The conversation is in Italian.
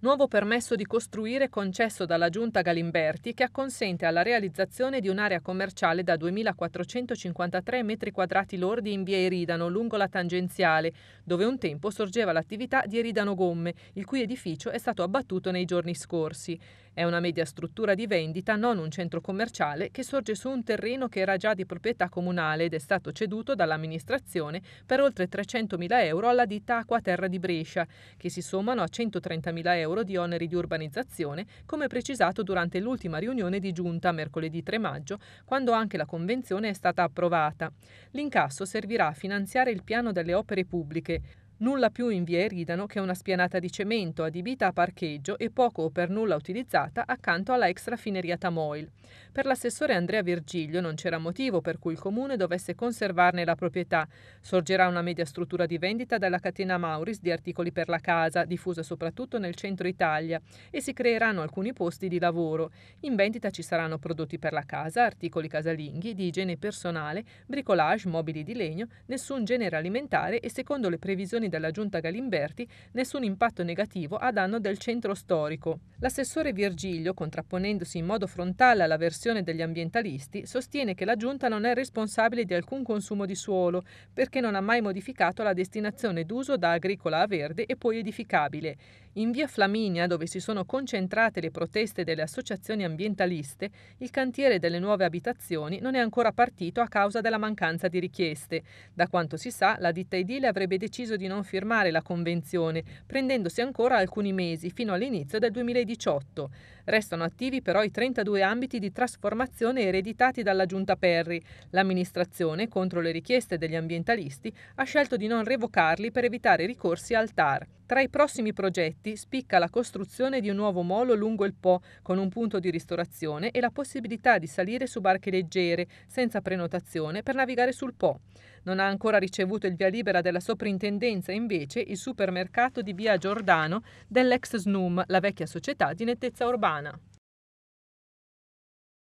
Nuovo permesso di costruire concesso dalla giunta Galimberti che acconsente alla realizzazione di un'area commerciale da 2.453 m2 lordi in via Eridano lungo la tangenziale, dove un tempo sorgeva l'attività di Eridano Gomme, il cui edificio è stato abbattuto nei giorni scorsi. È una media struttura di vendita, non un centro commerciale, che sorge su un terreno che era già di proprietà comunale ed è stato ceduto dall'amministrazione per oltre 300.000 euro alla ditta Acquaterra di Brescia, che si sommano a 130.000 euro di oneri di urbanizzazione, come precisato durante l'ultima riunione di giunta mercoledì 3 maggio, quando anche la convenzione è stata approvata. L'incasso servirà a finanziare il piano delle opere pubbliche nulla più in via Eridano che una spianata di cemento adibita a parcheggio e poco o per nulla utilizzata accanto alla ex raffineria Tamoil. Per l'assessore Andrea Virgilio non c'era motivo per cui il comune dovesse conservarne la proprietà. Sorgerà una media struttura di vendita dalla catena Mauris di articoli per la casa, diffusa soprattutto nel centro Italia, e si creeranno alcuni posti di lavoro. In vendita ci saranno prodotti per la casa, articoli casalinghi, di igiene personale, bricolage, mobili di legno, nessun genere alimentare e secondo le previsioni della giunta Galimberti nessun impatto negativo a danno del centro storico. L'assessore Virgilio, contrapponendosi in modo frontale alla versione degli ambientalisti, sostiene che la Giunta non è responsabile di alcun consumo di suolo, perché non ha mai modificato la destinazione d'uso da agricola a verde e poi edificabile. In via Flaminia, dove si sono concentrate le proteste delle associazioni ambientaliste, il cantiere delle nuove abitazioni non è ancora partito a causa della mancanza di richieste. Da quanto si sa, la ditta edile avrebbe deciso di non firmare la convenzione, prendendosi ancora alcuni mesi fino all'inizio del 2019. 2018. Restano attivi però i 32 ambiti di trasformazione ereditati dalla Giunta Perri. L'amministrazione, contro le richieste degli ambientalisti, ha scelto di non revocarli per evitare ricorsi al TAR. Tra i prossimi progetti spicca la costruzione di un nuovo molo lungo il Po con un punto di ristorazione e la possibilità di salire su barche leggere senza prenotazione per navigare sul Po. Non ha ancora ricevuto il via libera della soprintendenza invece il supermercato di Via Giordano dell'ex SNUM, la vecchia società di nettezza urbana.